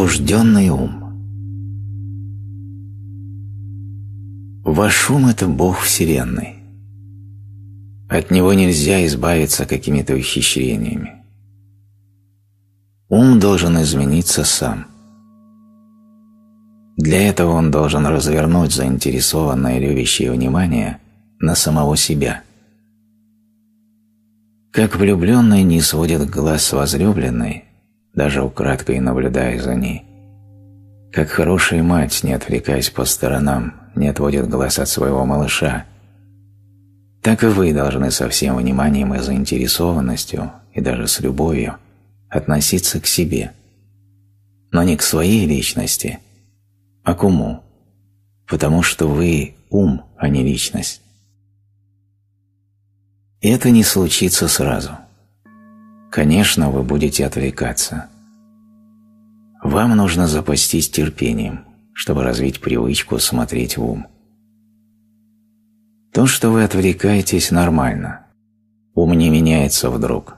Пробужденный ум. Ваш ум – это Бог Вселенной. От него нельзя избавиться какими-то ухищрениями. Ум должен измениться сам. Для этого он должен развернуть заинтересованное любящее внимание на самого себя. Как влюбленный не сводит глаз возлюбленной – даже украдкой наблюдая за ней. Как хорошая мать, не отвлекаясь по сторонам, не отводит глаз от своего малыша. Так и вы должны со всем вниманием и заинтересованностью, и даже с любовью, относиться к себе. Но не к своей личности, а к уму, потому что вы – ум, а не личность. И это не случится сразу – конечно, вы будете отвлекаться. Вам нужно запастись терпением, чтобы развить привычку смотреть в ум. То, что вы отвлекаетесь, нормально. Ум не меняется вдруг.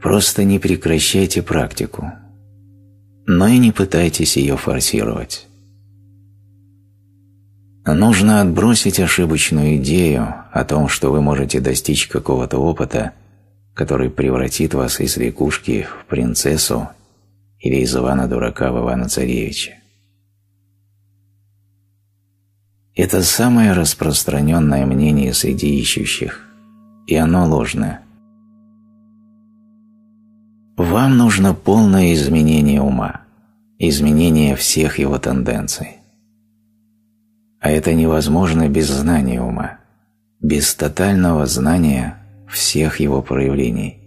Просто не прекращайте практику, но и не пытайтесь ее форсировать. Нужно отбросить ошибочную идею о том, что вы можете достичь какого-то опыта – который превратит вас из лягушки в принцессу или из Ивана-дурака в Ивана-царевича. Это самое распространенное мнение среди ищущих, и оно ложное. Вам нужно полное изменение ума, изменение всех его тенденций. А это невозможно без знания ума, без тотального знания всех его проявлений,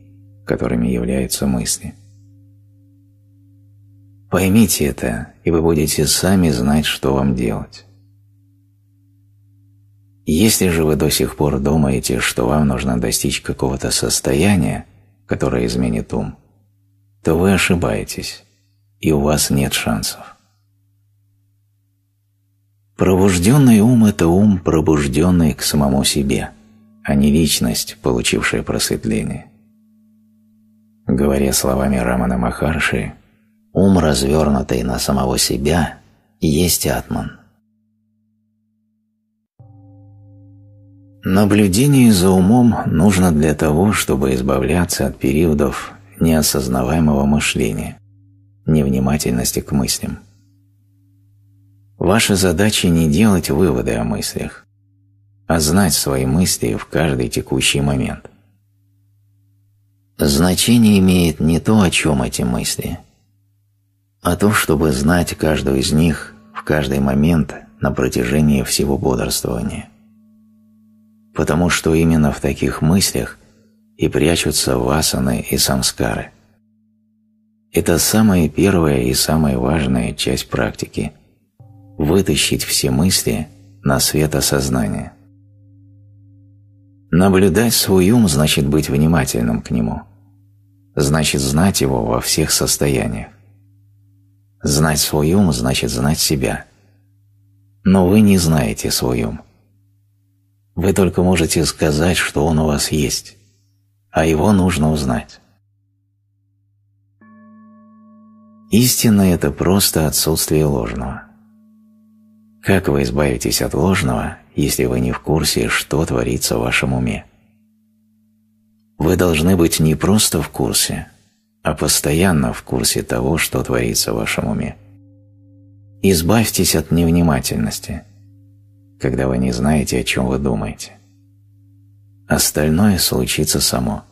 которыми являются мысли. Поймите это, и вы будете сами знать, что вам делать. Если же вы до сих пор думаете, что вам нужно достичь какого-то состояния, которое изменит ум, то вы ошибаетесь, и у вас нет шансов. Пробужденный ум – это ум, пробужденный к самому себе – а не личность, получившая просветление. Говоря словами Рамана Махарши, ум, развернутый на самого себя, есть атман. Наблюдение за умом нужно для того, чтобы избавляться от периодов неосознаваемого мышления, невнимательности к мыслям. Ваша задача не делать выводы о мыслях, а знать свои мысли в каждый текущий момент. Значение имеет не то, о чем эти мысли, а то, чтобы знать каждую из них в каждый момент на протяжении всего бодрствования. Потому что именно в таких мыслях и прячутся васаны и самскары. Это самая первая и самая важная часть практики – вытащить все мысли на свет осознания. Наблюдать свой ум значит быть внимательным к нему. Значит знать его во всех состояниях. Знать свой ум значит знать себя. Но вы не знаете свой ум. Вы только можете сказать, что он у вас есть, а его нужно узнать. Истина – это просто отсутствие ложного. Как вы избавитесь от ложного, если вы не в курсе, что творится в вашем уме. Вы должны быть не просто в курсе, а постоянно в курсе того, что творится в вашем уме. Избавьтесь от невнимательности, когда вы не знаете, о чем вы думаете. Остальное случится само.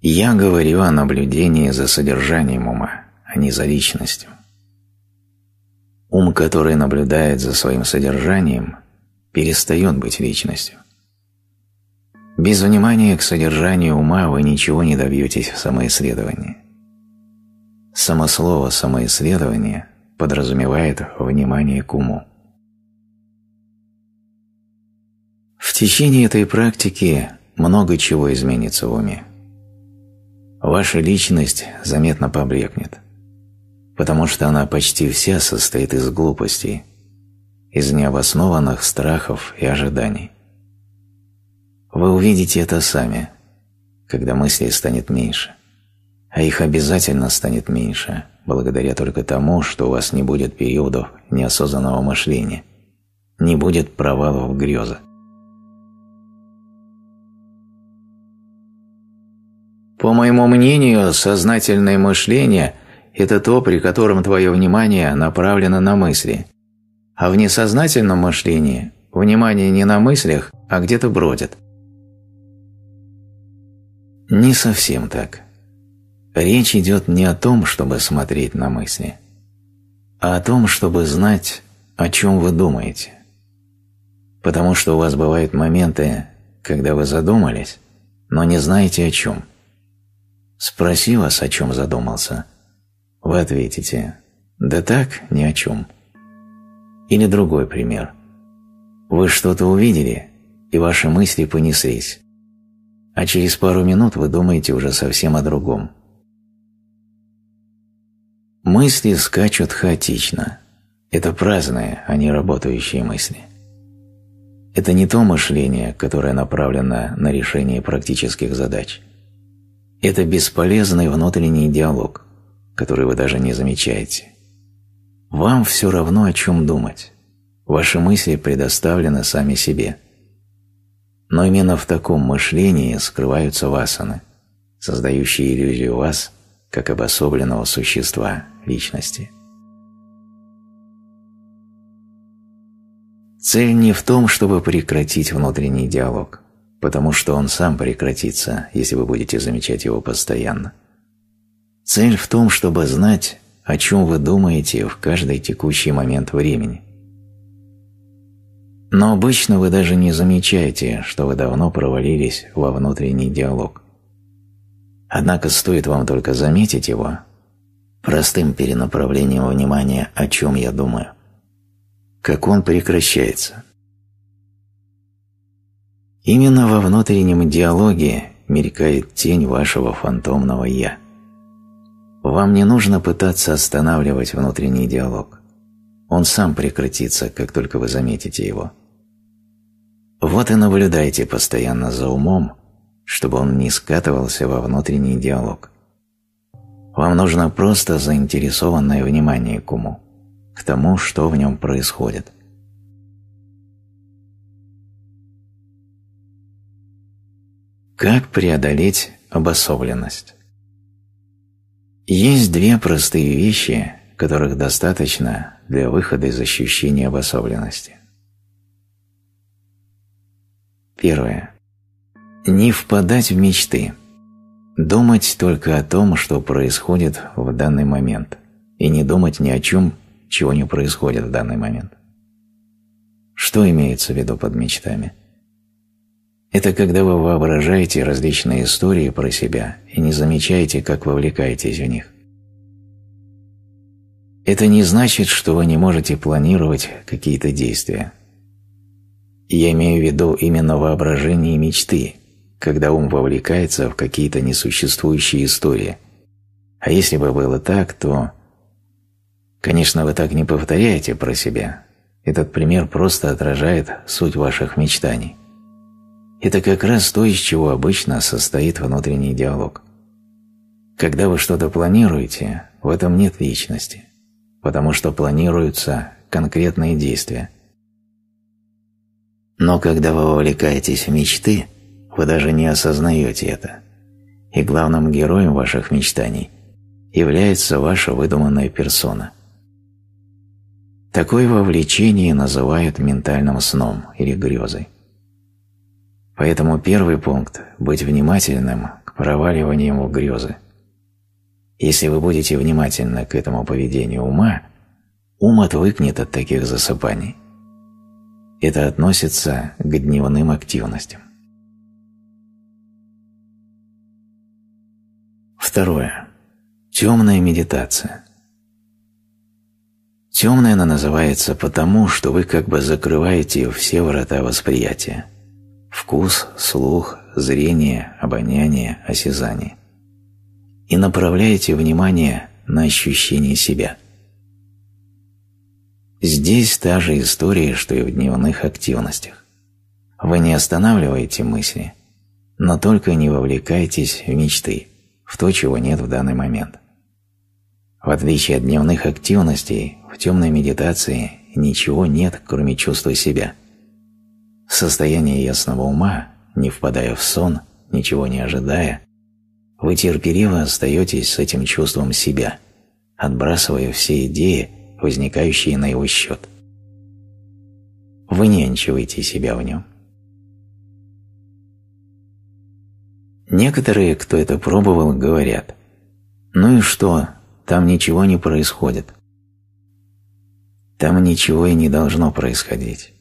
Я говорю о наблюдении за содержанием ума, а не за личностью. Ум, который наблюдает за своим содержанием, перестает быть личностью. Без внимания к содержанию ума вы ничего не добьетесь в самоисследовании. Само слово «самоисследование» подразумевает внимание к уму. В течение этой практики много чего изменится в уме. Ваша личность заметно поблекнет – потому что она почти вся состоит из глупостей, из необоснованных страхов и ожиданий. Вы увидите это сами, когда мыслей станет меньше, а их обязательно станет меньше, благодаря только тому, что у вас не будет периодов неосознанного мышления, не будет провалов в По моему мнению, сознательное мышление – это то, при котором твое внимание направлено на мысли. А в несознательном мышлении внимание не на мыслях, а где-то бродит. Не совсем так. Речь идет не о том, чтобы смотреть на мысли, а о том, чтобы знать, о чем вы думаете. Потому что у вас бывают моменты, когда вы задумались, но не знаете о чем. Спроси вас, о чем задумался – вы ответите «Да так, ни о чем». Или другой пример. Вы что-то увидели, и ваши мысли понеслись. А через пару минут вы думаете уже совсем о другом. Мысли скачут хаотично. Это праздные, а не работающие мысли. Это не то мышление, которое направлено на решение практических задач. Это бесполезный внутренний диалог – который вы даже не замечаете. Вам все равно, о чем думать. Ваши мысли предоставлены сами себе. Но именно в таком мышлении скрываются васаны, создающие иллюзию вас как обособленного существа, личности. Цель не в том, чтобы прекратить внутренний диалог, потому что он сам прекратится, если вы будете замечать его постоянно – Цель в том, чтобы знать, о чем вы думаете в каждый текущий момент времени. Но обычно вы даже не замечаете, что вы давно провалились во внутренний диалог. Однако стоит вам только заметить его, простым перенаправлением внимания «о чем я думаю», как он прекращается. Именно во внутреннем диалоге мелькает тень вашего фантомного «я». Вам не нужно пытаться останавливать внутренний диалог. Он сам прекратится, как только вы заметите его. Вот и наблюдайте постоянно за умом, чтобы он не скатывался во внутренний диалог. Вам нужно просто заинтересованное внимание к уму, к тому, что в нем происходит – Как преодолеть обособленность? Есть две простые вещи, которых достаточно для выхода из ощущения обособленности. Первое. Не впадать в мечты. Думать только о том, что происходит в данный момент, и не думать ни о чем, чего не происходит в данный момент. Что имеется в виду под мечтами? Это когда вы воображаете различные истории про себя и не замечаете, как вовлекаетесь в них. Это не значит, что вы не можете планировать какие-то действия. Я имею в виду именно воображение и мечты, когда ум вовлекается в какие-то несуществующие истории. А если бы было так, то... Конечно, вы так не повторяете про себя. Этот пример просто отражает суть ваших мечтаний. Это как раз то, из чего обычно состоит внутренний диалог. Когда вы что-то планируете, в этом нет личности, потому что планируются конкретные действия. Но когда вы вовлекаетесь в мечты, вы даже не осознаете это. И главным героем ваших мечтаний является ваша выдуманная персона. Такое вовлечение называют ментальным сном или грезой. Поэтому первый пункт – быть внимательным к проваливанию в грезы. Если вы будете внимательны к этому поведению ума, ум отвыкнет от таких засыпаний. Это относится к дневным активностям. Второе. Темная медитация. Темная она называется потому, что вы как бы закрываете все врата восприятия – вкус, слух, зрение, обоняние, осязание. И направляете внимание на ощущение себя. Здесь та же история, что и в дневных активностях. Вы не останавливаете мысли, но только не вовлекайтесь в мечты, в то, чего нет в данный момент. В отличие от дневных активностей, в темной медитации ничего нет, кроме чувства себя – состоянии ясного ума, не впадая в сон, ничего не ожидая, вы терпеливо остаетесь с этим чувством себя, отбрасывая все идеи, возникающие на его счет. Вы нянчиваете себя в нем. Некоторые, кто это пробовал, говорят, «Ну и что, там ничего не происходит». Там ничего и не должно происходить.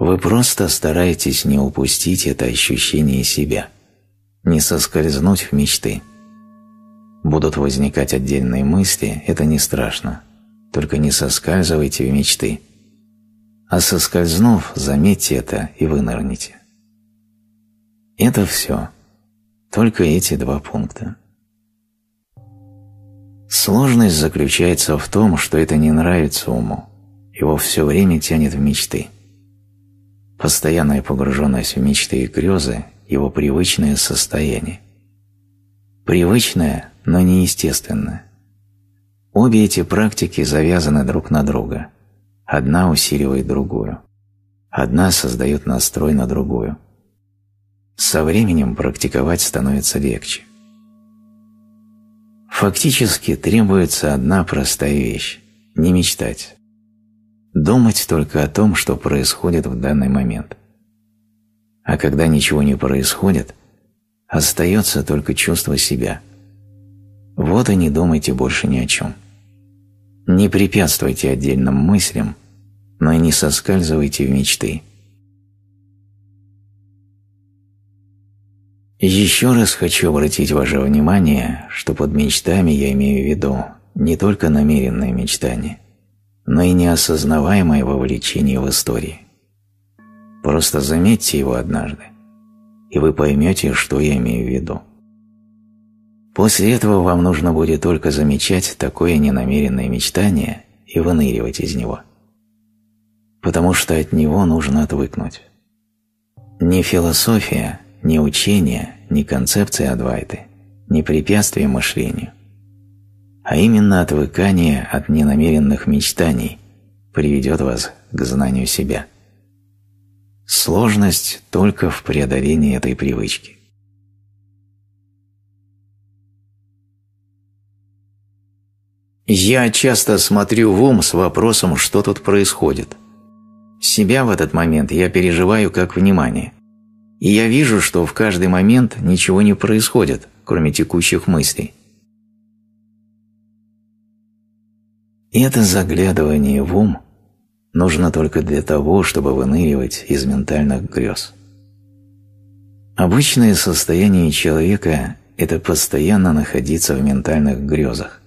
Вы просто стараетесь не упустить это ощущение себя, не соскользнуть в мечты. Будут возникать отдельные мысли, это не страшно. Только не соскальзывайте в мечты. А соскользнув, заметьте это и вынырните. Это все. Только эти два пункта. Сложность заключается в том, что это не нравится уму. Его все время тянет в мечты постоянная погруженность в мечты и грезы – его привычное состояние. Привычное, но неестественное Обе эти практики завязаны друг на друга. Одна усиливает другую. Одна создает настрой на другую. Со временем практиковать становится легче. Фактически требуется одна простая вещь – не мечтать думать только о том, что происходит в данный момент. А когда ничего не происходит, остается только чувство себя. Вот и не думайте больше ни о чем. Не препятствуйте отдельным мыслям, но и не соскальзывайте в мечты. Еще раз хочу обратить ваше внимание, что под мечтами я имею в виду не только намеренные мечтания – но и неосознаваемое вовлечение в истории. Просто заметьте его однажды, и вы поймете, что я имею в виду. После этого вам нужно будет только замечать такое ненамеренное мечтание и выныривать из него, потому что от него нужно отвыкнуть. Ни философия, ни учение, ни концепция Адвайты, ни препятствие мышлению – а именно отвыкание от ненамеренных мечтаний приведет вас к знанию себя. Сложность только в преодолении этой привычки. Я часто смотрю в ум с вопросом, что тут происходит. Себя в этот момент я переживаю как внимание. И я вижу, что в каждый момент ничего не происходит, кроме текущих мыслей. Это заглядывание в ум нужно только для того, чтобы выныривать из ментальных грез. Обычное состояние человека – это постоянно находиться в ментальных грезах.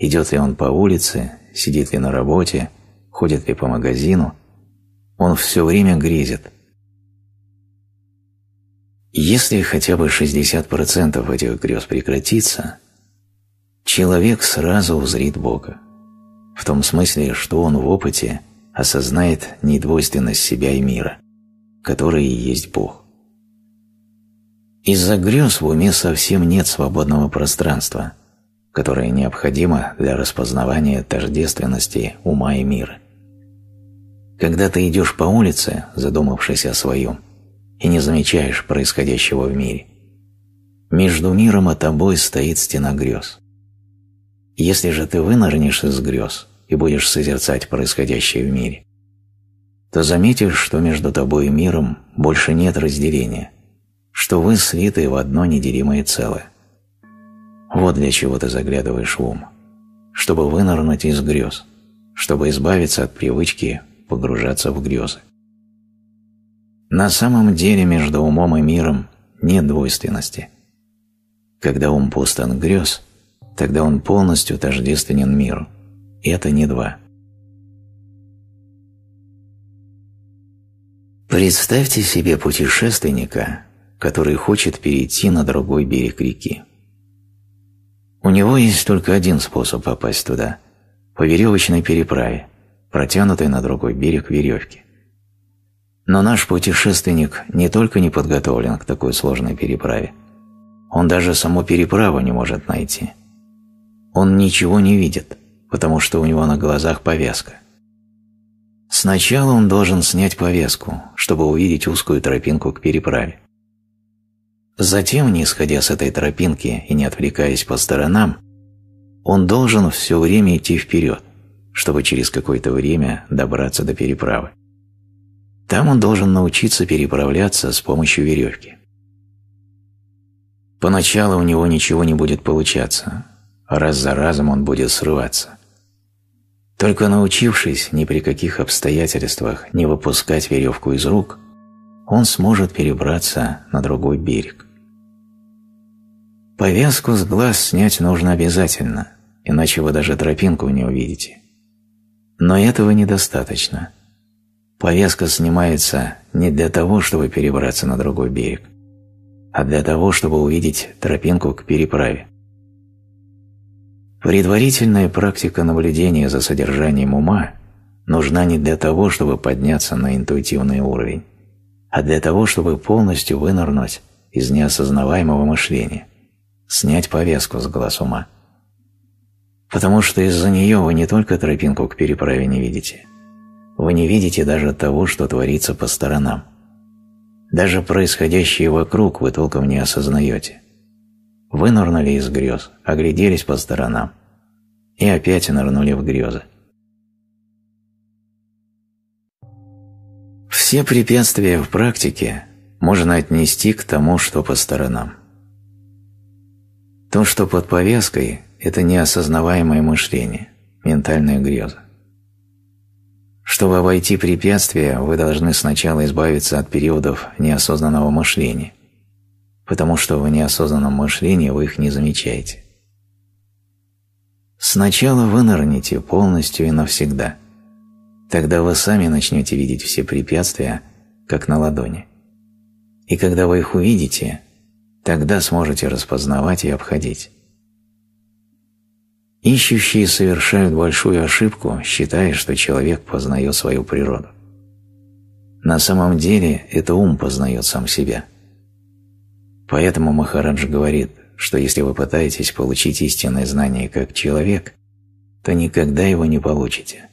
Идет ли он по улице, сидит ли на работе, ходит ли по магазину, он все время грезит. Если хотя бы 60% этих грез прекратится, человек сразу узрит Бога в том смысле, что он в опыте осознает недвойственность себя и мира, который и есть Бог. Из-за грез в уме совсем нет свободного пространства, которое необходимо для распознавания тождественности ума и мира. Когда ты идешь по улице, задумавшись о своем, и не замечаешь происходящего в мире, между миром и тобой стоит стена грез. Если же ты вынырнешь из грез и будешь созерцать происходящее в мире, то заметишь, что между тобой и миром больше нет разделения, что вы слиты в одно неделимое целое. Вот для чего ты заглядываешь в ум, чтобы вынырнуть из грез, чтобы избавиться от привычки погружаться в грезы. На самом деле между умом и миром нет двойственности. Когда ум пуст от грез – тогда он полностью тождественен миру. И это не два. Представьте себе путешественника, который хочет перейти на другой берег реки. У него есть только один способ попасть туда – по веревочной переправе, протянутой на другой берег веревки. Но наш путешественник не только не подготовлен к такой сложной переправе, он даже саму переправу не может найти – он ничего не видит, потому что у него на глазах повязка. Сначала он должен снять повязку, чтобы увидеть узкую тропинку к переправе. Затем, не исходя с этой тропинки и не отвлекаясь по сторонам, он должен все время идти вперед, чтобы через какое-то время добраться до переправы. Там он должен научиться переправляться с помощью веревки. Поначалу у него ничего не будет получаться, раз за разом он будет срываться. Только научившись ни при каких обстоятельствах не выпускать веревку из рук, он сможет перебраться на другой берег. Повязку с глаз снять нужно обязательно, иначе вы даже тропинку не увидите. Но этого недостаточно. Повязка снимается не для того, чтобы перебраться на другой берег, а для того, чтобы увидеть тропинку к переправе. Предварительная практика наблюдения за содержанием ума нужна не для того, чтобы подняться на интуитивный уровень, а для того, чтобы полностью вынырнуть из неосознаваемого мышления, снять повязку с глаз ума. Потому что из-за нее вы не только тропинку к переправе не видите, вы не видите даже того, что творится по сторонам. Даже происходящее вокруг вы толком не осознаете вынырнули из грез, огляделись по сторонам и опять нырнули в грезы. Все препятствия в практике можно отнести к тому, что по сторонам. То, что под повязкой, это неосознаваемое мышление, ментальная греза. Чтобы обойти препятствия, вы должны сначала избавиться от периодов неосознанного мышления, потому что в неосознанном мышлении вы их не замечаете. Сначала вынырните полностью и навсегда. Тогда вы сами начнете видеть все препятствия, как на ладони. И когда вы их увидите, тогда сможете распознавать и обходить. Ищущие совершают большую ошибку, считая, что человек познает свою природу. На самом деле это ум познает сам себя – Поэтому махарадж говорит, что если вы пытаетесь получить истинное знание как человек, то никогда его не получите.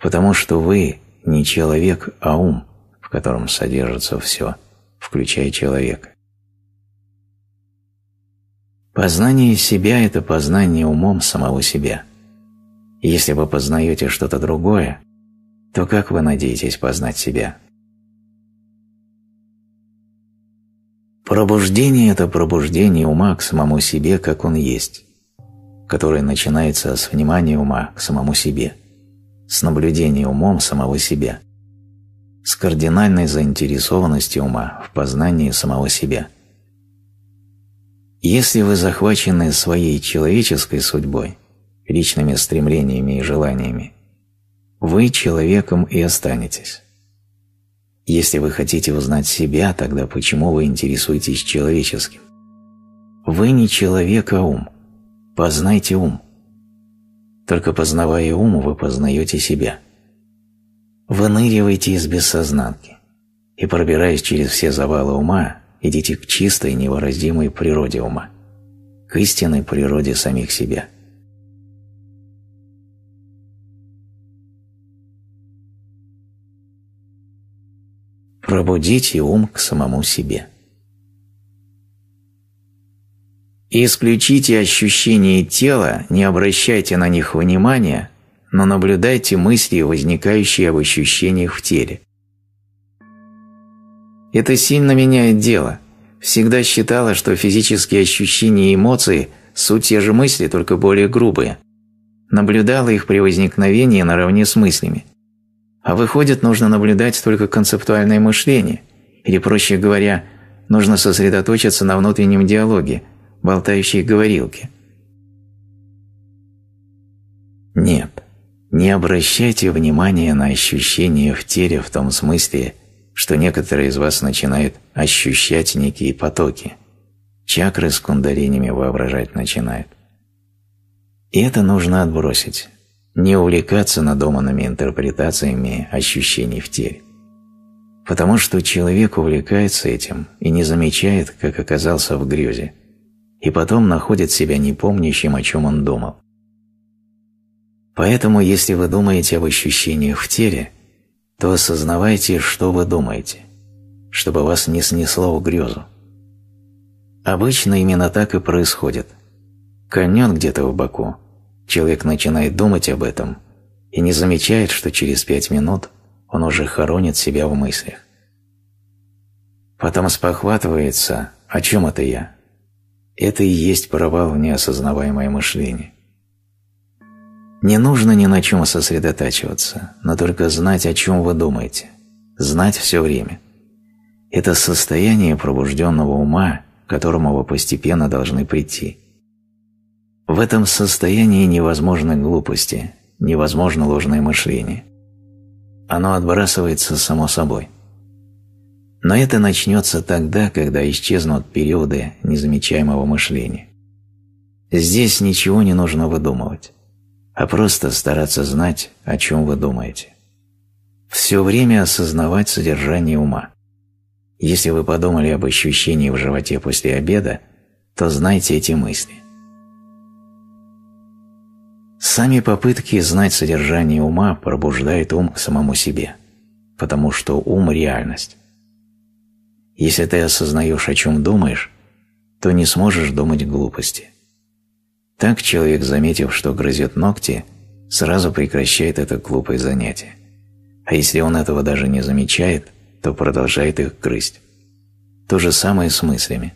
Потому что вы не человек, а ум, в котором содержится все, включая человека. Познание себя – это познание умом самого себя. Если вы познаете что-то другое, то как вы надеетесь познать себя? Пробуждение – это пробуждение ума к самому себе, как он есть, которое начинается с внимания ума к самому себе, с наблюдения умом самого себя, с кардинальной заинтересованности ума в познании самого себя. Если вы захвачены своей человеческой судьбой, личными стремлениями и желаниями, вы человеком и останетесь. Если вы хотите узнать себя, тогда почему вы интересуетесь человеческим? Вы не человек, а ум. Познайте ум. Только познавая ум, вы познаете себя. Выныривайте из бессознанки и, пробираясь через все завалы ума, идите к чистой, невыразимой природе ума, к истинной природе самих себя. Пробудите ум к самому себе. Исключите ощущения тела, не обращайте на них внимания, но наблюдайте мысли, возникающие об ощущениях в теле. Это сильно меняет дело. Всегда считала, что физические ощущения и эмоции – суть те же мысли, только более грубые. Наблюдала их при возникновении наравне с мыслями – а выходит, нужно наблюдать только концептуальное мышление, или, проще говоря, нужно сосредоточиться на внутреннем диалоге, болтающей говорилке. Нет, не обращайте внимания на ощущения в теле в том смысле, что некоторые из вас начинают ощущать некие потоки. Чакры с кундалинями воображать начинают. И это нужно отбросить не увлекаться надуманными интерпретациями ощущений в теле. Потому что человек увлекается этим и не замечает, как оказался в грезе, и потом находит себя непомнящим, о чем он думал. Поэтому, если вы думаете об ощущениях в теле, то осознавайте, что вы думаете, чтобы вас не снесло в грезу. Обычно именно так и происходит. Конёт где-то в боку – человек начинает думать об этом и не замечает, что через пять минут он уже хоронит себя в мыслях. Потом спохватывается, о чем это я? Это и есть провал в неосознаваемое мышление. Не нужно ни на чем сосредотачиваться, но только знать, о чем вы думаете. Знать все время. Это состояние пробужденного ума, к которому вы постепенно должны прийти. В этом состоянии невозможны глупости, невозможно ложное мышление. Оно отбрасывается само собой. Но это начнется тогда, когда исчезнут периоды незамечаемого мышления. Здесь ничего не нужно выдумывать, а просто стараться знать, о чем вы думаете. Все время осознавать содержание ума. Если вы подумали об ощущении в животе после обеда, то знайте эти мысли. Сами попытки знать содержание ума пробуждают ум к самому себе, потому что ум – реальность. Если ты осознаешь, о чем думаешь, то не сможешь думать глупости. Так человек, заметив, что грызет ногти, сразу прекращает это глупое занятие. А если он этого даже не замечает, то продолжает их грызть. То же самое с мыслями.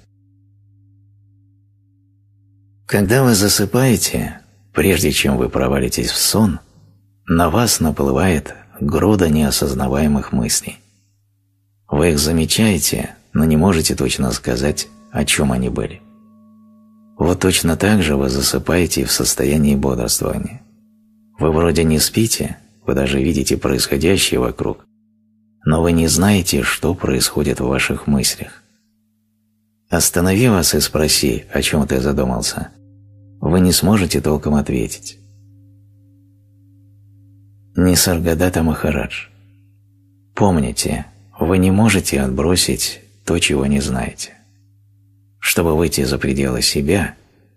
Когда вы засыпаете, Прежде чем вы провалитесь в сон, на вас наплывает груда неосознаваемых мыслей. Вы их замечаете, но не можете точно сказать, о чем они были. Вот точно так же вы засыпаете в состоянии бодрствования. Вы вроде не спите, вы даже видите происходящее вокруг, но вы не знаете, что происходит в ваших мыслях. Останови вас и спроси, о чем ты задумался – вы не сможете толком ответить. Нисаргадата Махарадж, помните, вы не можете отбросить то, чего не знаете. Чтобы выйти за пределы себя,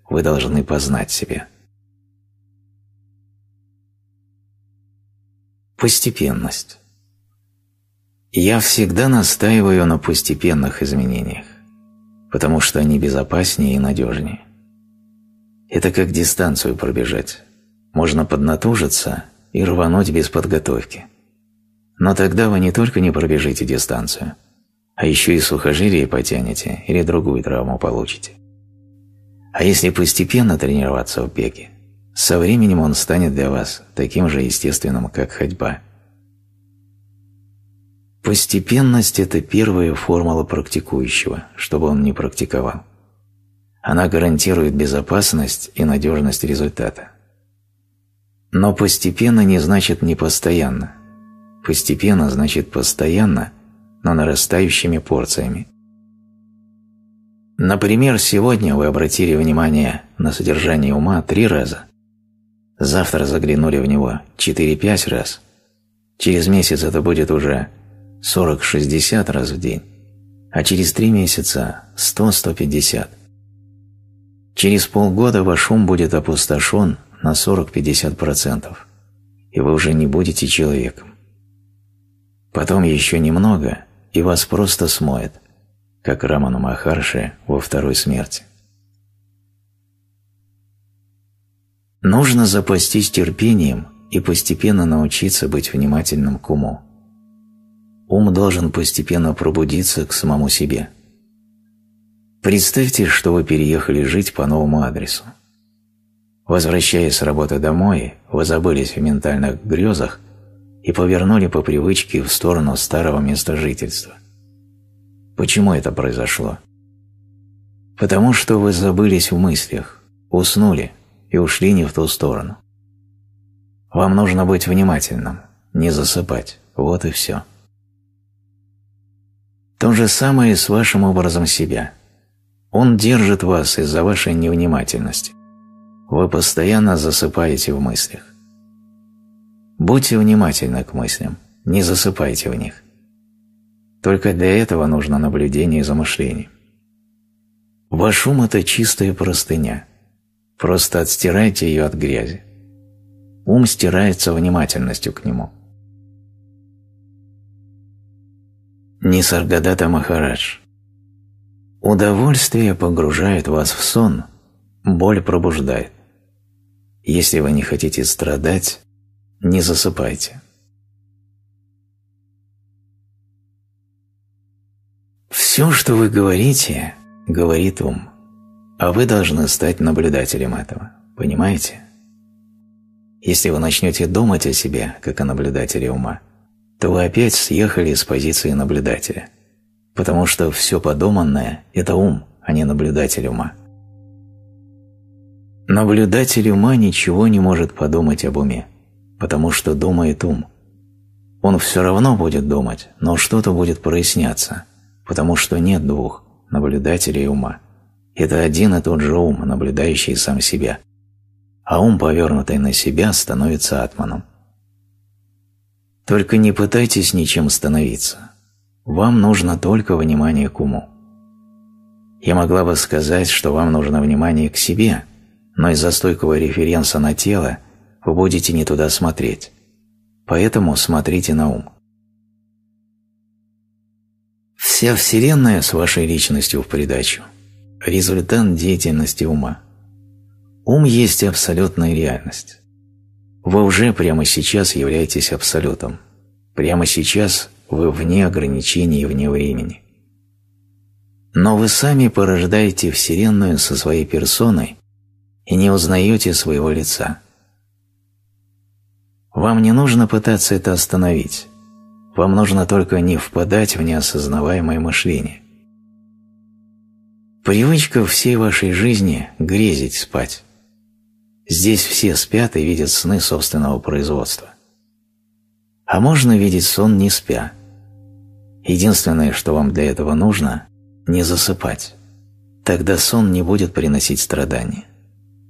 вы должны познать себя. Постепенность. Я всегда настаиваю на постепенных изменениях, потому что они безопаснее и надежнее. Это как дистанцию пробежать. Можно поднатужиться и рвануть без подготовки. Но тогда вы не только не пробежите дистанцию, а еще и сухожилие потянете или другую травму получите. А если постепенно тренироваться в беге, со временем он станет для вас таким же естественным, как ходьба. Постепенность – это первая формула практикующего, чтобы он не практиковал. Она гарантирует безопасность и надежность результата. Но постепенно не значит не постоянно. Постепенно значит постоянно, но нарастающими порциями. Например, сегодня вы обратили внимание на содержание ума три раза, завтра заглянули в него 4-5 раз, через месяц это будет уже 40-60 раз в день, а через три месяца 100-150. Через полгода ваш ум будет опустошен на 40-50%, и вы уже не будете человеком. Потом еще немного, и вас просто смоет, как Раману Махарши во второй смерти. Нужно запастись терпением и постепенно научиться быть внимательным к уму. Ум должен постепенно пробудиться к самому себе – Представьте, что вы переехали жить по новому адресу. Возвращаясь с работы домой, вы забылись в ментальных грезах и повернули по привычке в сторону старого места жительства. Почему это произошло? Потому что вы забылись в мыслях, уснули и ушли не в ту сторону. Вам нужно быть внимательным, не засыпать. Вот и все. То же самое с вашим образом себя – он держит вас из-за вашей невнимательности. Вы постоянно засыпаете в мыслях. Будьте внимательны к мыслям, не засыпайте в них. Только для этого нужно наблюдение за мышлением. Ваш ум – это чистая простыня. Просто отстирайте ее от грязи. Ум стирается внимательностью к нему. Нисаргадата Махарадж Удовольствие погружает вас в сон, боль пробуждает. Если вы не хотите страдать, не засыпайте. Все, что вы говорите, говорит ум, а вы должны стать наблюдателем этого, понимаете? Если вы начнете думать о себе, как о наблюдателе ума, то вы опять съехали с позиции наблюдателя – потому что все подуманное – это ум, а не наблюдатель ума. Наблюдатель ума ничего не может подумать об уме, потому что думает ум. Он все равно будет думать, но что-то будет проясняться, потому что нет двух – наблюдателей ума. Это один и тот же ум, наблюдающий сам себя. А ум, повернутый на себя, становится атманом. Только не пытайтесь ничем становиться, вам нужно только внимание к уму. Я могла бы сказать, что вам нужно внимание к себе, но из-за стойкого референса на тело вы будете не туда смотреть. Поэтому смотрите на ум. Вся Вселенная с вашей личностью в придачу – результат деятельности ума. Ум есть абсолютная реальность. Вы уже прямо сейчас являетесь абсолютом. Прямо сейчас вы вне ограничений и вне времени. Но вы сами порождаете Вселенную со своей персоной и не узнаете своего лица. Вам не нужно пытаться это остановить. Вам нужно только не впадать в неосознаваемое мышление. Привычка всей вашей жизни – грезить спать. Здесь все спят и видят сны собственного производства. А можно видеть сон не спя. Единственное, что вам для этого нужно – не засыпать. Тогда сон не будет приносить страдания.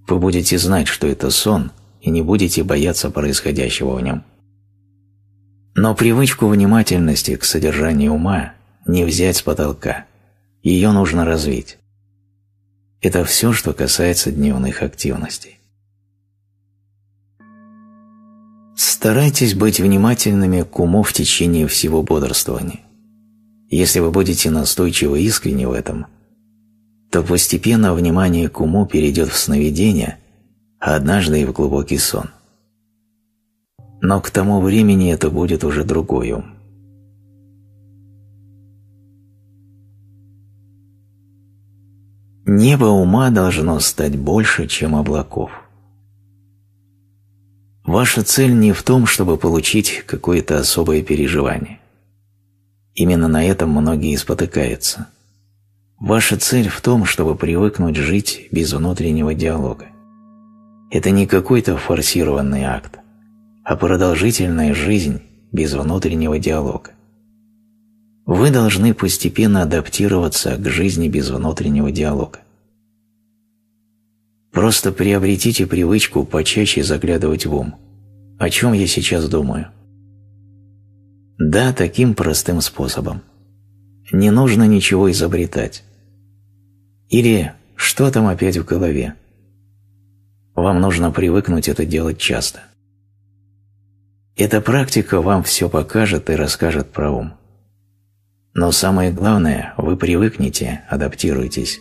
Вы будете знать, что это сон, и не будете бояться происходящего в нем. Но привычку внимательности к содержанию ума не взять с потолка. Ее нужно развить. Это все, что касается дневных активностей. Старайтесь быть внимательными к уму в течение всего бодрствования. Если вы будете настойчивы и искренни в этом, то постепенно внимание к уму перейдет в сновидение, а однажды и в глубокий сон. Но к тому времени это будет уже другой ум. Небо ума должно стать больше, чем облаков – Ваша цель не в том, чтобы получить какое-то особое переживание. Именно на этом многие спотыкаются. Ваша цель в том, чтобы привыкнуть жить без внутреннего диалога. Это не какой-то форсированный акт, а продолжительная жизнь без внутреннего диалога. Вы должны постепенно адаптироваться к жизни без внутреннего диалога. Просто приобретите привычку почаще заглядывать в ум. О чем я сейчас думаю? Да, таким простым способом. Не нужно ничего изобретать. Или что там опять в голове? Вам нужно привыкнуть это делать часто. Эта практика вам все покажет и расскажет про ум. Но самое главное, вы привыкнете, адаптируетесь,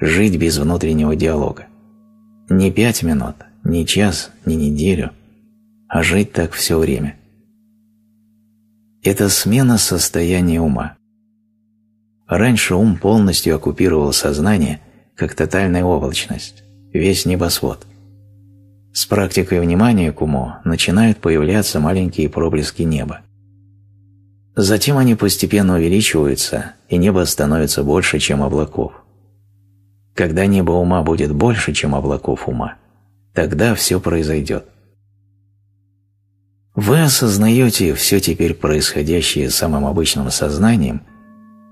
жить без внутреннего диалога. Не пять минут, не час, не неделю, а жить так все время. Это смена состояния ума. Раньше ум полностью оккупировал сознание, как тотальная облачность, весь небосвод. С практикой внимания к уму начинают появляться маленькие проблески неба. Затем они постепенно увеличиваются, и небо становится больше, чем облаков. Когда небо ума будет больше, чем облаков ума, тогда все произойдет. Вы осознаете все теперь происходящее самым обычным сознанием,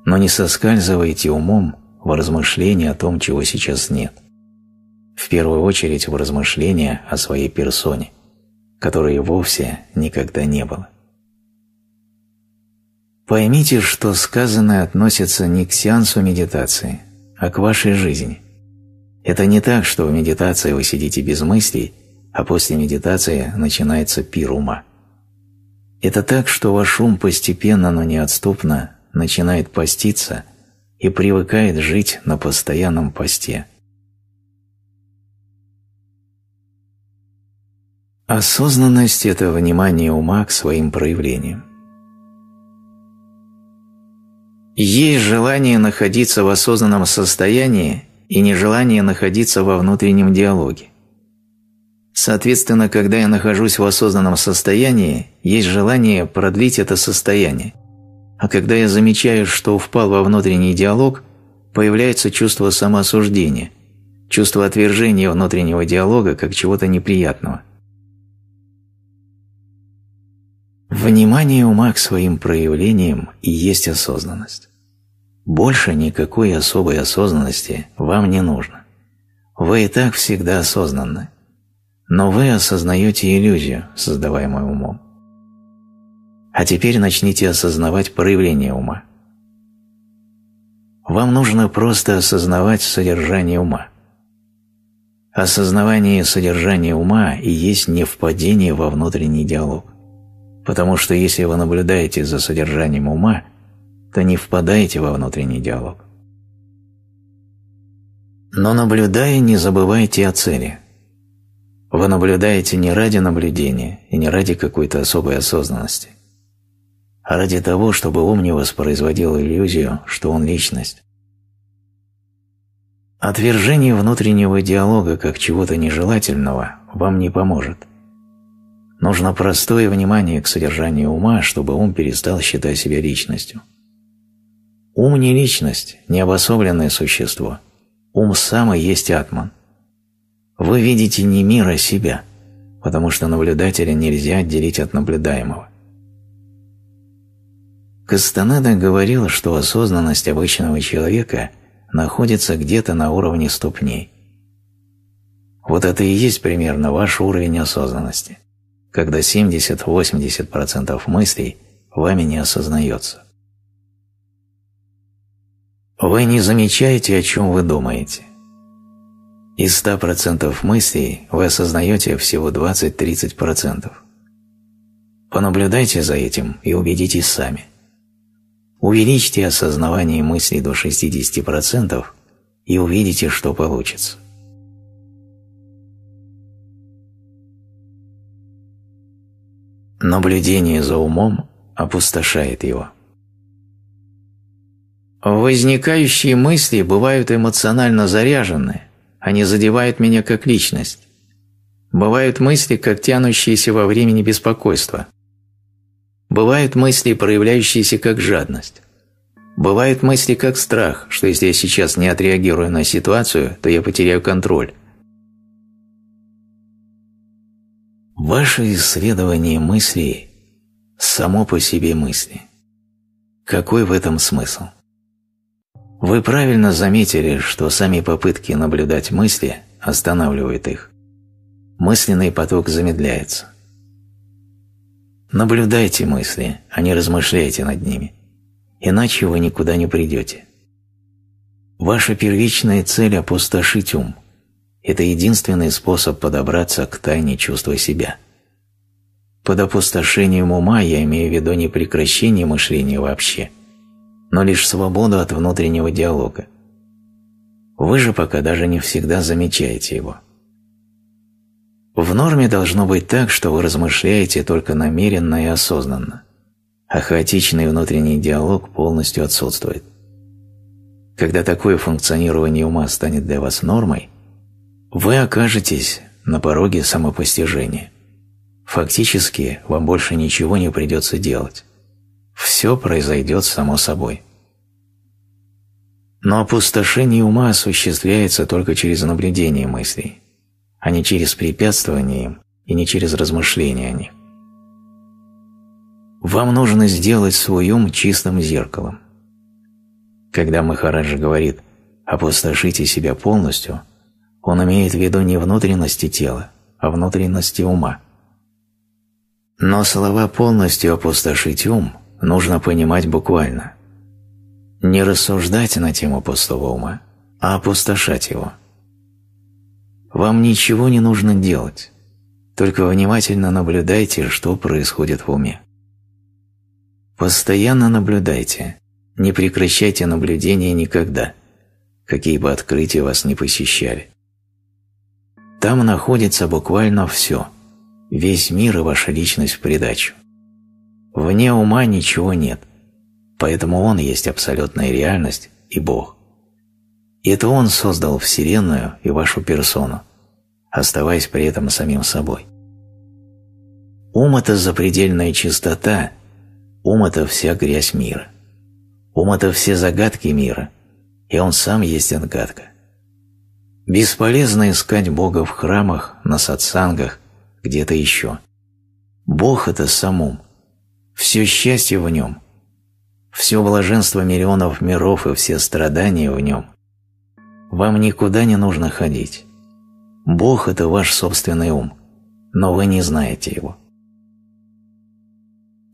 но не соскальзываете умом в размышления о том, чего сейчас нет. В первую очередь в размышления о своей персоне, которой вовсе никогда не было. Поймите, что сказанное относится не к сеансу медитации – а к вашей жизни. Это не так, что в медитации вы сидите без мыслей, а после медитации начинается пир ума. Это так, что ваш ум постепенно, но неотступно начинает поститься и привыкает жить на постоянном посте. Осознанность – это внимание ума к своим проявлениям. Есть желание находиться в осознанном состоянии и нежелание находиться во внутреннем диалоге. Соответственно, когда я нахожусь в осознанном состоянии, есть желание продлить это состояние. А когда я замечаю, что впал во внутренний диалог, появляется чувство самоосуждения, чувство отвержения внутреннего диалога как чего-то неприятного – Внимание ума к своим проявлениям и есть осознанность. Больше никакой особой осознанности вам не нужно. Вы и так всегда осознанны. Но вы осознаете иллюзию, создаваемую умом. А теперь начните осознавать проявление ума. Вам нужно просто осознавать содержание ума. Осознавание содержания ума и есть не впадение во внутренний диалог потому что если вы наблюдаете за содержанием ума, то не впадаете во внутренний диалог. Но наблюдая, не забывайте о цели. Вы наблюдаете не ради наблюдения и не ради какой-то особой осознанности, а ради того, чтобы ум не воспроизводил иллюзию, что он личность. Отвержение внутреннего диалога как чего-то нежелательного вам не поможет – Нужно простое внимание к содержанию ума, чтобы ум перестал считать себя личностью. Ум не личность, не обособленное существо. Ум сам и есть атман. Вы видите не мир, а себя, потому что наблюдателя нельзя отделить от наблюдаемого. Кастанеда говорил, что осознанность обычного человека находится где-то на уровне ступней. Вот это и есть примерно ваш уровень осознанности – когда 70-80% мыслей вами не осознается. Вы не замечаете, о чем вы думаете. Из 100% мыслей вы осознаете всего 20-30%. Понаблюдайте за этим и убедитесь сами. Увеличьте осознавание мыслей до 60% и увидите, что получится. Наблюдение за умом опустошает его. Возникающие мысли бывают эмоционально заряжены, они задевают меня как личность. Бывают мысли, как тянущиеся во времени беспокойства. Бывают мысли, проявляющиеся как жадность. Бывают мысли, как страх, что если я сейчас не отреагирую на ситуацию, то я потеряю контроль. Ваше исследование мысли само по себе мысли. Какой в этом смысл? Вы правильно заметили, что сами попытки наблюдать мысли останавливают их. Мысленный поток замедляется. Наблюдайте мысли, а не размышляйте над ними, иначе вы никуда не придете. Ваша первичная цель – опустошить ум – это единственный способ подобраться к тайне чувства себя. Под опустошением ума я имею в виду не прекращение мышления вообще, но лишь свободу от внутреннего диалога. Вы же пока даже не всегда замечаете его. В норме должно быть так, что вы размышляете только намеренно и осознанно, а хаотичный внутренний диалог полностью отсутствует. Когда такое функционирование ума станет для вас нормой, вы окажетесь на пороге самопостижения. Фактически вам больше ничего не придется делать. Все произойдет само собой. Но опустошение ума осуществляется только через наблюдение мыслей, а не через препятствование им и не через размышления о них. Вам нужно сделать свой ум чистым зеркалом. Когда Махараджа говорит «опустошите себя полностью», он имеет в виду не внутренности тела, а внутренности ума. Но слова полностью опустошить ум нужно понимать буквально. Не рассуждать на тему пустого ума, а опустошать его. Вам ничего не нужно делать, только внимательно наблюдайте, что происходит в уме. Постоянно наблюдайте, не прекращайте наблюдения никогда, какие бы открытия вас не посещали. Там находится буквально все, весь мир и ваша личность в придачу. Вне ума ничего нет, поэтому Он есть абсолютная реальность и Бог. И это Он создал Вселенную и вашу персону, оставаясь при этом самим собой. Ум – это запредельная чистота, ум – это вся грязь мира. Ум – это все загадки мира, и он сам есть отгадка. Бесполезно искать Бога в храмах, на сатсангах, где-то еще. Бог – это сам ум. Все счастье в нем. Все блаженство миллионов миров и все страдания в нем. Вам никуда не нужно ходить. Бог – это ваш собственный ум, но вы не знаете его.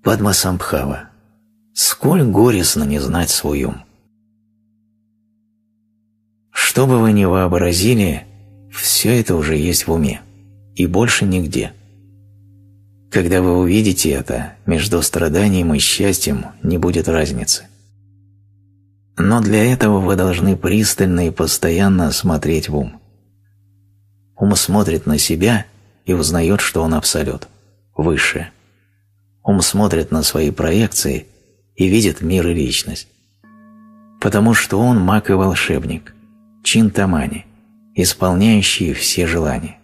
Падмасамбхава. Сколь горестно не знать свой ум. Что бы вы ни вообразили, все это уже есть в уме. И больше нигде. Когда вы увидите это, между страданием и счастьем не будет разницы. Но для этого вы должны пристально и постоянно смотреть в ум. Ум смотрит на себя и узнает, что он абсолют, выше. Ум смотрит на свои проекции и видит мир и личность. Потому что он маг и волшебник – Чинтамани, исполняющий все желания.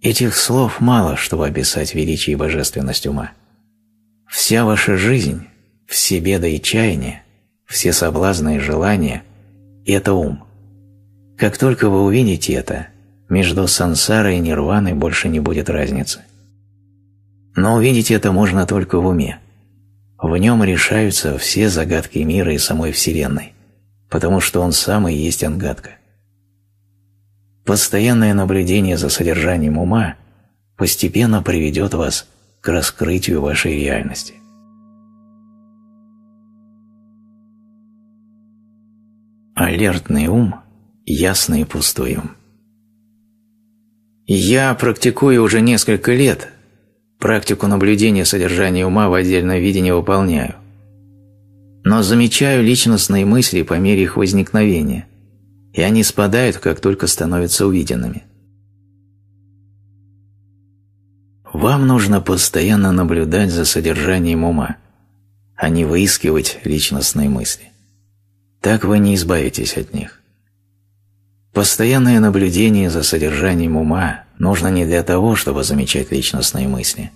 Этих слов мало, чтобы описать величие и божественность ума. Вся ваша жизнь, все беды и чаяния, все соблазны и желания – это ум. Как только вы увидите это, между сансарой и нирваной больше не будет разницы. Но увидеть это можно только в уме. В нем решаются все загадки мира и самой Вселенной потому что он сам и есть ангадка. Постоянное наблюдение за содержанием ума постепенно приведет вас к раскрытию вашей реальности. Алертный ум, ясный и пустой ум. Я практикую уже несколько лет. Практику наблюдения содержания ума в отдельном виде не выполняю но замечаю личностные мысли по мере их возникновения, и они спадают, как только становятся увиденными. Вам нужно постоянно наблюдать за содержанием ума, а не выискивать личностные мысли. Так вы не избавитесь от них. Постоянное наблюдение за содержанием ума нужно не для того, чтобы замечать личностные мысли,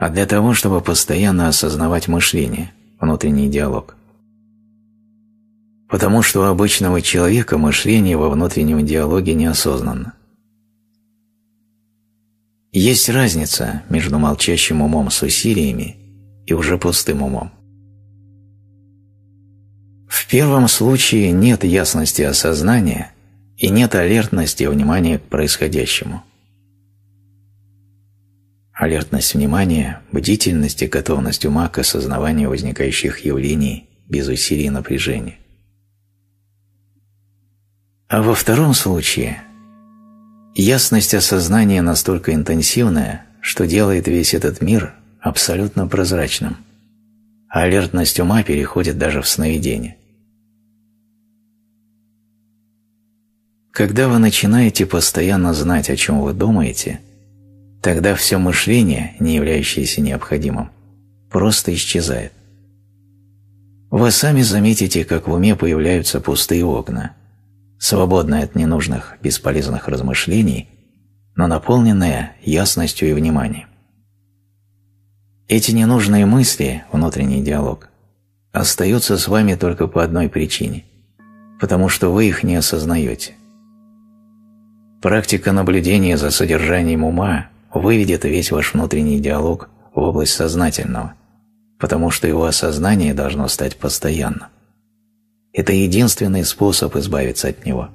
а для того, чтобы постоянно осознавать мышление – внутренний диалог. Потому что у обычного человека мышление во внутреннем диалоге неосознанно. Есть разница между молчащим умом с усилиями и уже пустым умом. В первом случае нет ясности осознания и нет алертности внимания к происходящему – Алертность внимания, бдительность и готовность ума к осознаванию возникающих явлений без усилий и напряжения. А во втором случае ясность осознания настолько интенсивная, что делает весь этот мир абсолютно прозрачным, алертность ума переходит даже в сновидение. Когда вы начинаете постоянно знать, о чем вы думаете – Тогда все мышление, не являющееся необходимым, просто исчезает. Вы сами заметите, как в уме появляются пустые окна, свободные от ненужных, бесполезных размышлений, но наполненные ясностью и вниманием. Эти ненужные мысли, внутренний диалог, остаются с вами только по одной причине – потому что вы их не осознаете. Практика наблюдения за содержанием ума выведет весь ваш внутренний диалог в область сознательного, потому что его осознание должно стать постоянным. Это единственный способ избавиться от него.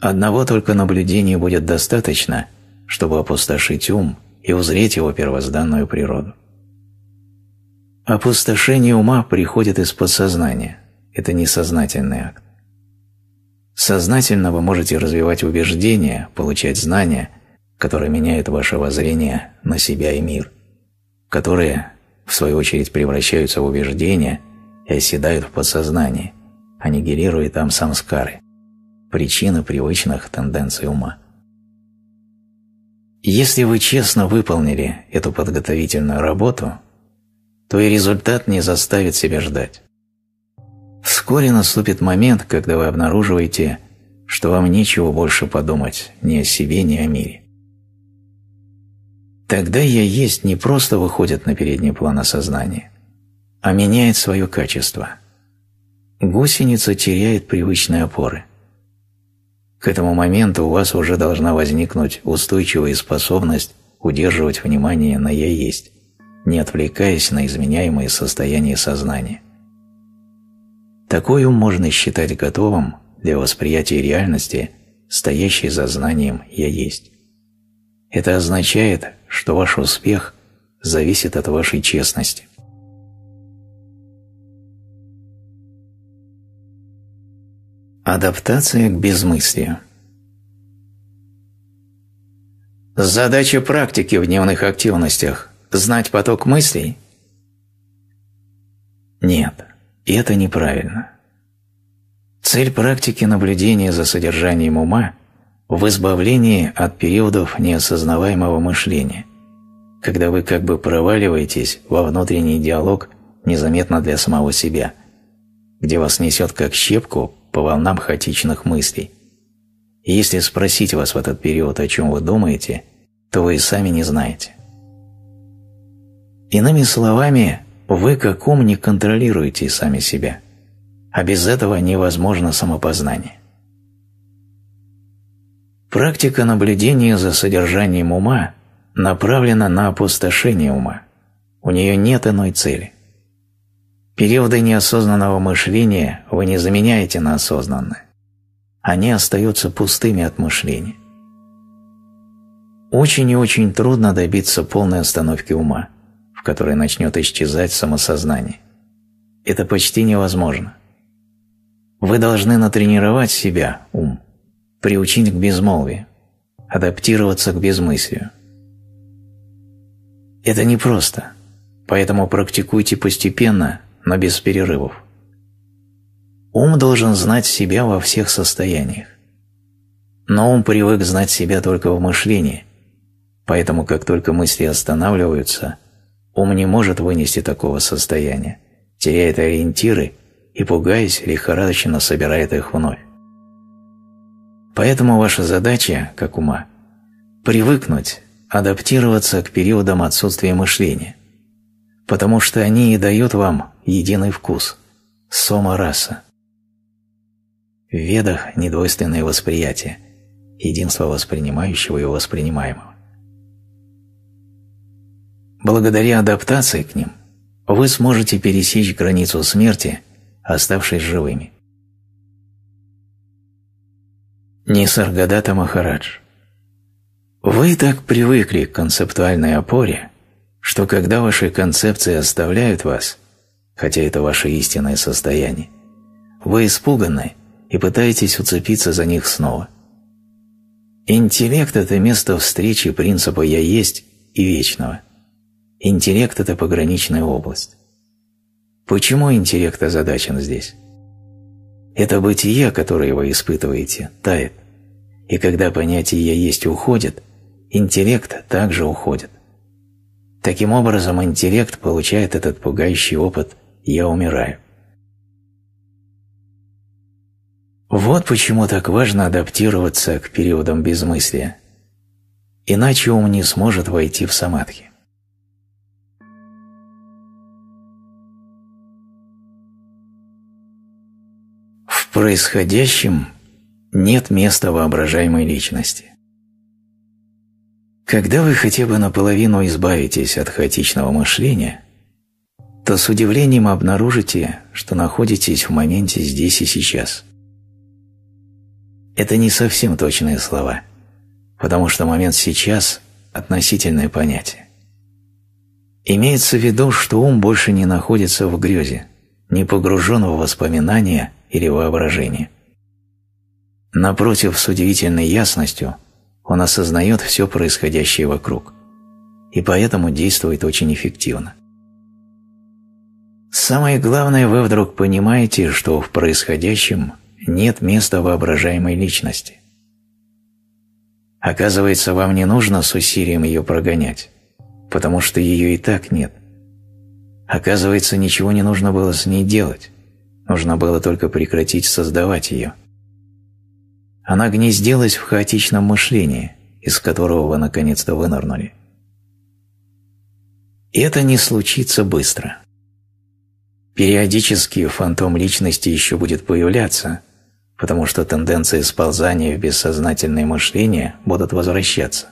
Одного только наблюдения будет достаточно, чтобы опустошить ум и узреть его первозданную природу. Опустошение ума приходит из подсознания. Это несознательный акт. Сознательно вы можете развивать убеждения, получать знания – которые меняют ваше воззрение на себя и мир, которые, в свою очередь, превращаются в убеждения и оседают в подсознании, аннигилируя там самскары, причины привычных тенденций ума. Если вы честно выполнили эту подготовительную работу, то и результат не заставит себя ждать. Вскоре наступит момент, когда вы обнаруживаете, что вам нечего больше подумать ни о себе, ни о мире. Тогда «я есть» не просто выходит на передний план осознания, а меняет свое качество. Гусеница теряет привычные опоры. К этому моменту у вас уже должна возникнуть устойчивая способность удерживать внимание на «я есть», не отвлекаясь на изменяемые состояния сознания. Такой ум можно считать готовым для восприятия реальности, стоящей за знанием «я есть». Это означает, что ваш успех зависит от вашей честности. Адаптация к безмыслию. Задача практики в дневных активностях – знать поток мыслей? Нет, это неправильно. Цель практики наблюдения за содержанием ума в избавлении от периодов неосознаваемого мышления, когда вы как бы проваливаетесь во внутренний диалог незаметно для самого себя, где вас несет как щепку по волнам хаотичных мыслей. И если спросить вас в этот период, о чем вы думаете, то вы и сами не знаете. Иными словами, вы как ум не контролируете сами себя, а без этого невозможно самопознание. Практика наблюдения за содержанием ума направлена на опустошение ума. У нее нет иной цели. Периоды неосознанного мышления вы не заменяете на осознанное. Они остаются пустыми от мышления. Очень и очень трудно добиться полной остановки ума, в которой начнет исчезать самосознание. Это почти невозможно. Вы должны натренировать себя, ум, приучить к безмолвию, адаптироваться к безмыслию. Это непросто, поэтому практикуйте постепенно, но без перерывов. Ум должен знать себя во всех состояниях. Но ум привык знать себя только в мышлении, поэтому как только мысли останавливаются, ум не может вынести такого состояния, теряет ориентиры и, пугаясь, лихорадочно собирает их вновь. Поэтому ваша задача, как ума, привыкнуть, адаптироваться к периодам отсутствия мышления, потому что они и дают вам единый вкус – сома-раса. В Ведах недвойственное восприятие, единство воспринимающего и воспринимаемого. Благодаря адаптации к ним вы сможете пересечь границу смерти, оставшись живыми – Нисаргадата Махарадж. Вы так привыкли к концептуальной опоре, что когда ваши концепции оставляют вас, хотя это ваше истинное состояние, вы испуганы и пытаетесь уцепиться за них снова. Интеллект – это место встречи принципа «я есть» и вечного. Интеллект – это пограничная область. Почему интеллект озадачен здесь? Это бытие, которое вы испытываете, тает. И когда понятие «я есть» уходит, интеллект также уходит. Таким образом, интеллект получает этот пугающий опыт «я умираю». Вот почему так важно адаптироваться к периодам безмыслия. Иначе ум не сможет войти в самадхи. происходящем нет места воображаемой личности. Когда вы хотя бы наполовину избавитесь от хаотичного мышления, то с удивлением обнаружите, что находитесь в моменте здесь и сейчас. Это не совсем точные слова, потому что момент «сейчас» – относительное понятие. Имеется в виду, что ум больше не находится в грезе, не погружен в воспоминания – или воображение. Напротив, с удивительной ясностью он осознает все происходящее вокруг и поэтому действует очень эффективно. Самое главное, вы вдруг понимаете, что в происходящем нет места воображаемой личности. Оказывается, вам не нужно с усилием ее прогонять, потому что ее и так нет. Оказывается, ничего не нужно было с ней делать, нужно было только прекратить создавать ее. Она гнездилась в хаотичном мышлении, из которого вы наконец-то вынырнули. И это не случится быстро. Периодически фантом личности еще будет появляться, потому что тенденции сползания в бессознательное мышление будут возвращаться.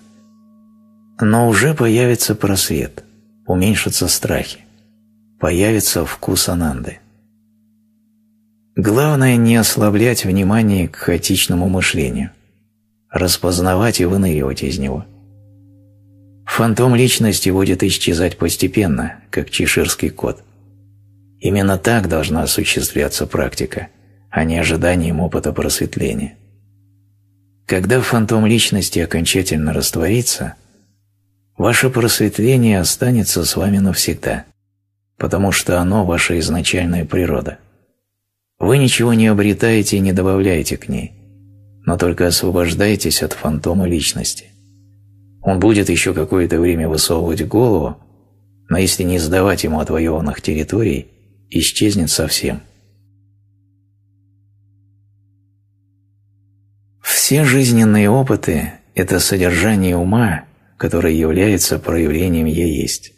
Но уже появится просвет, уменьшатся страхи, появится вкус ананды. Главное не ослаблять внимание к хаотичному мышлению, распознавать и выныривать из него. Фантом личности будет исчезать постепенно, как чеширский кот. Именно так должна осуществляться практика, а не ожиданием опыта просветления. Когда фантом личности окончательно растворится, ваше просветление останется с вами навсегда, потому что оно – ваша изначальная природа – вы ничего не обретаете и не добавляете к ней, но только освобождаетесь от фантома личности. Он будет еще какое-то время высовывать голову, но если не сдавать ему отвоеванных территорий, исчезнет совсем. Все жизненные опыты – это содержание ума, которое является проявлением «я есть».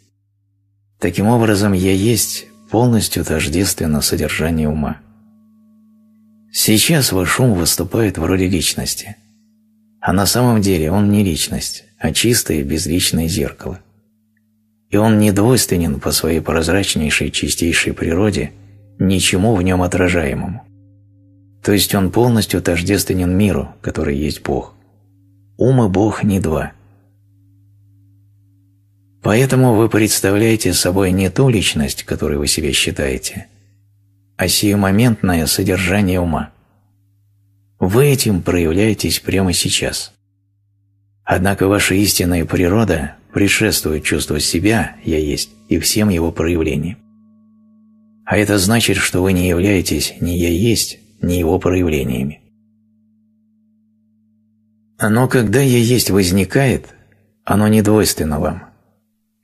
Таким образом, «я есть» полностью тождественно содержанию ума. Сейчас ваш ум выступает в роли личности. А на самом деле он не личность, а чистое безличное зеркало. И он не по своей прозрачнейшей, чистейшей природе ничему в нем отражаемому. То есть он полностью тождественен миру, который есть Бог. Ум и Бог не два. Поэтому вы представляете собой не ту личность, которую вы себе считаете, а сиюмоментное содержание ума. Вы этим проявляетесь прямо сейчас. Однако ваша истинная природа предшествует чувству себя «я есть» и всем его проявлениям. А это значит, что вы не являетесь ни «я есть», ни его проявлениями. Но когда «я есть» возникает, оно недвойственно вам,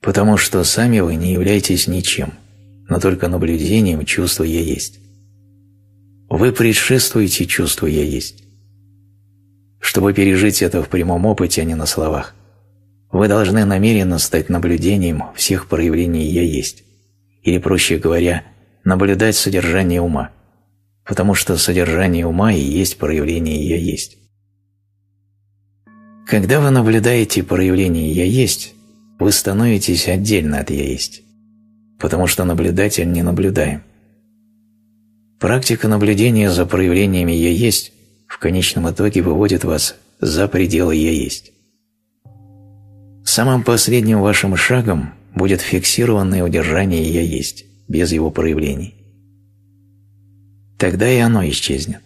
потому что сами вы не являетесь ничем – но только наблюдением чувства «я есть». Вы предшествуете чувству «я есть». Чтобы пережить это в прямом опыте, а не на словах, вы должны намеренно стать наблюдением всех проявлений «я есть», или, проще говоря, наблюдать содержание ума, потому что содержание ума и есть проявление «я есть». Когда вы наблюдаете проявление «я есть», вы становитесь отдельно от «я есть» потому что наблюдатель не наблюдаем. Практика наблюдения за проявлениями «я есть» в конечном итоге выводит вас за пределы «я есть». Самым последним вашим шагом будет фиксированное удержание «я есть» без его проявлений. Тогда и оно исчезнет.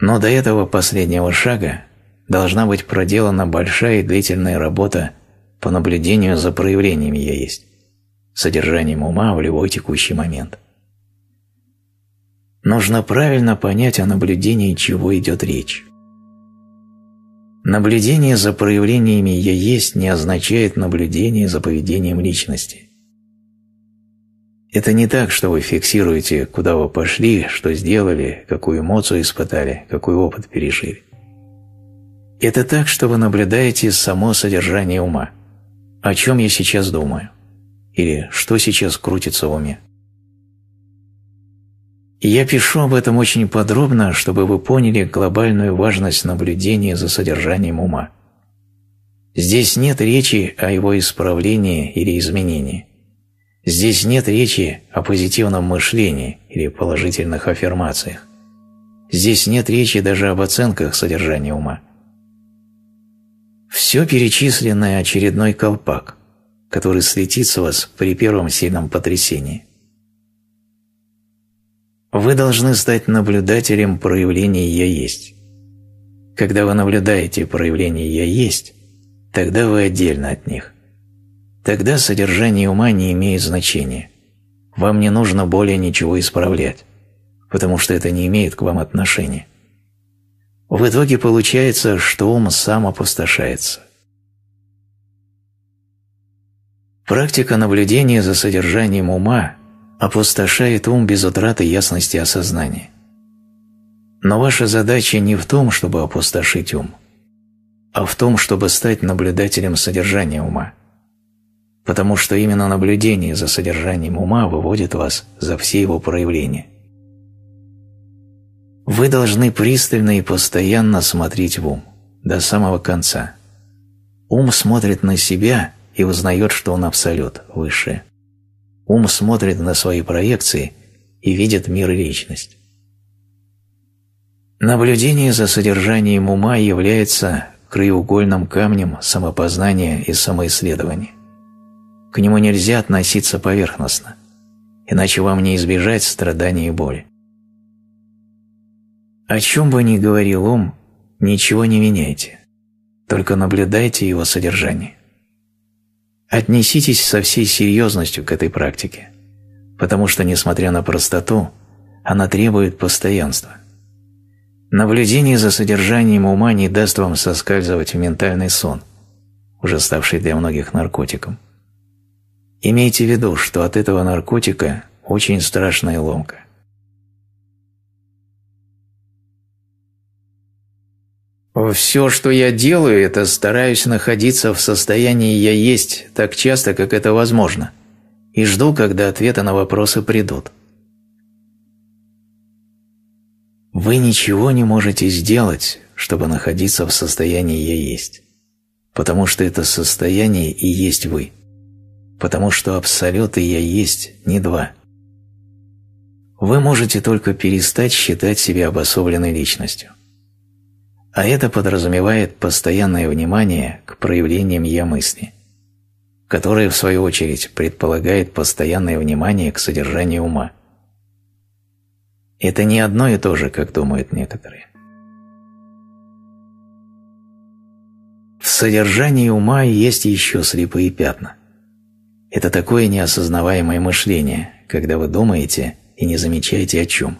Но до этого последнего шага должна быть проделана большая и длительная работа по наблюдению за проявлениями «я есть» содержанием ума в любой текущий момент. Нужно правильно понять о наблюдении, чего идет речь. Наблюдение за проявлениями «я есть» не означает наблюдение за поведением личности. Это не так, что вы фиксируете, куда вы пошли, что сделали, какую эмоцию испытали, какой опыт пережили. Это так, что вы наблюдаете само содержание ума. О чем я сейчас думаю? или «что сейчас крутится в уме». я пишу об этом очень подробно, чтобы вы поняли глобальную важность наблюдения за содержанием ума. Здесь нет речи о его исправлении или изменении. Здесь нет речи о позитивном мышлении или положительных аффирмациях. Здесь нет речи даже об оценках содержания ума. Все перечисленное очередной колпак – который светится у вас при первом сильном потрясении. Вы должны стать наблюдателем проявления «Я есть». Когда вы наблюдаете проявление «Я есть», тогда вы отдельно от них. Тогда содержание ума не имеет значения. Вам не нужно более ничего исправлять, потому что это не имеет к вам отношения. В итоге получается, что ум сам опустошается. Практика наблюдения за содержанием ума опустошает ум без утраты ясности осознания. Но ваша задача не в том, чтобы опустошить ум, а в том, чтобы стать наблюдателем содержания ума. Потому что именно наблюдение за содержанием ума выводит вас за все его проявления. Вы должны пристально и постоянно смотреть в ум, до самого конца. Ум смотрит на себя и узнает, что он абсолют, высшее. Ум смотрит на свои проекции и видит мир и личность. Наблюдение за содержанием ума является краеугольным камнем самопознания и самоисследования. К нему нельзя относиться поверхностно, иначе вам не избежать страданий и боли. О чем бы ни говорил ум, ничего не меняйте, только наблюдайте его содержание. Отнеситесь со всей серьезностью к этой практике, потому что, несмотря на простоту, она требует постоянства. Наблюдение за содержанием ума не даст вам соскальзывать в ментальный сон, уже ставший для многих наркотиком. Имейте в виду, что от этого наркотика очень страшная ломка. Все, что я делаю, это стараюсь находиться в состоянии «я есть» так часто, как это возможно, и жду, когда ответы на вопросы придут. Вы ничего не можете сделать, чтобы находиться в состоянии «я есть», потому что это состояние и есть вы, потому что абсолют и «я есть» не два. Вы можете только перестать считать себя обособленной личностью а это подразумевает постоянное внимание к проявлениям «я-мысли», которое, в свою очередь, предполагает постоянное внимание к содержанию ума. Это не одно и то же, как думают некоторые. В содержании ума есть еще слепые пятна. Это такое неосознаваемое мышление, когда вы думаете и не замечаете о чем.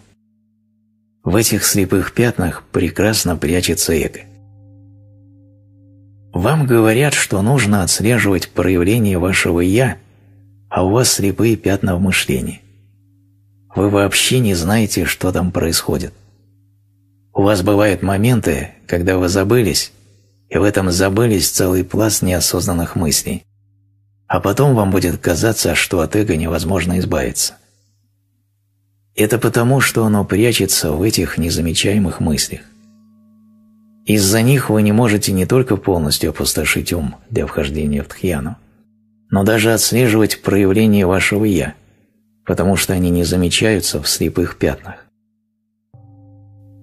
В этих слепых пятнах прекрасно прячется эго. Вам говорят, что нужно отслеживать проявление вашего «я», а у вас слепые пятна в мышлении. Вы вообще не знаете, что там происходит. У вас бывают моменты, когда вы забылись, и в этом забылись целый пласт неосознанных мыслей. А потом вам будет казаться, что от эго невозможно избавиться. Это потому, что оно прячется в этих незамечаемых мыслях. Из-за них вы не можете не только полностью опустошить ум для вхождения в тхьяну, но даже отслеживать проявление вашего «я», потому что они не замечаются в слепых пятнах.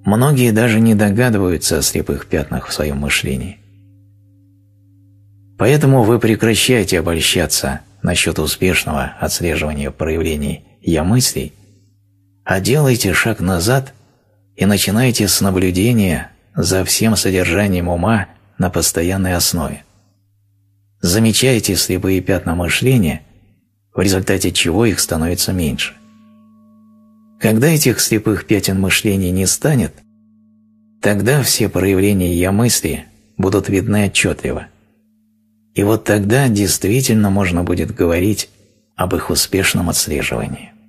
Многие даже не догадываются о слепых пятнах в своем мышлении. Поэтому вы прекращаете обольщаться насчет успешного отслеживания проявлений «я» мыслей а делайте шаг назад и начинайте с наблюдения за всем содержанием ума на постоянной основе. Замечайте слепые пятна мышления, в результате чего их становится меньше. Когда этих слепых пятен мышления не станет, тогда все проявления «я-мысли» будут видны отчетливо. И вот тогда действительно можно будет говорить об их успешном отслеживании.